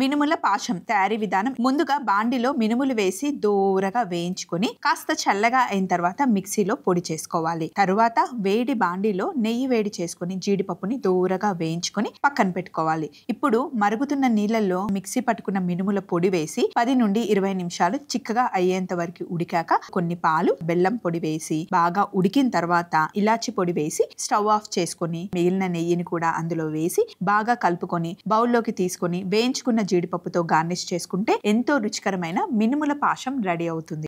మినుముల పాశం తయారీ విధానం ముందుగా బాండిలో మినుములు వేసి దూరగా వేయించుకుని కాస్త చల్లగా అయిన తర్వాత మిక్సీలో పొడి చేసుకోవాలి తరువాత వేడి బాండిలో నెయ్యి వేడి చేసుకుని జీడిపప్పుని దూరగా వేయించుకుని పక్కన పెట్టుకోవాలి ఇప్పుడు మరుగుతున్న నీళ్ళల్లో మిక్సీ పట్టుకున్న మినుముల పొడి వేసి పది నుండి ఇరవై నిమిషాలు చిక్కగా అయ్యేంత వరకు ఉడికాక కొన్ని పాలు బెల్లం పొడి వేసి బాగా ఉడికిన తర్వాత ఇలాచి పొడి వేసి స్టవ్ ఆఫ్ చేసుకుని మిగిలిన నెయ్యిని కూడా అందులో వేసి బాగా కలుపుకొని బౌల్లోకి తీసుకొని వేయించుకున్న జీడిపప్పుతో గార్నిష్ చేసుకుంటే ఎంతో రుచికరమైన మినుముల పాశం రెడీ అవుతుంది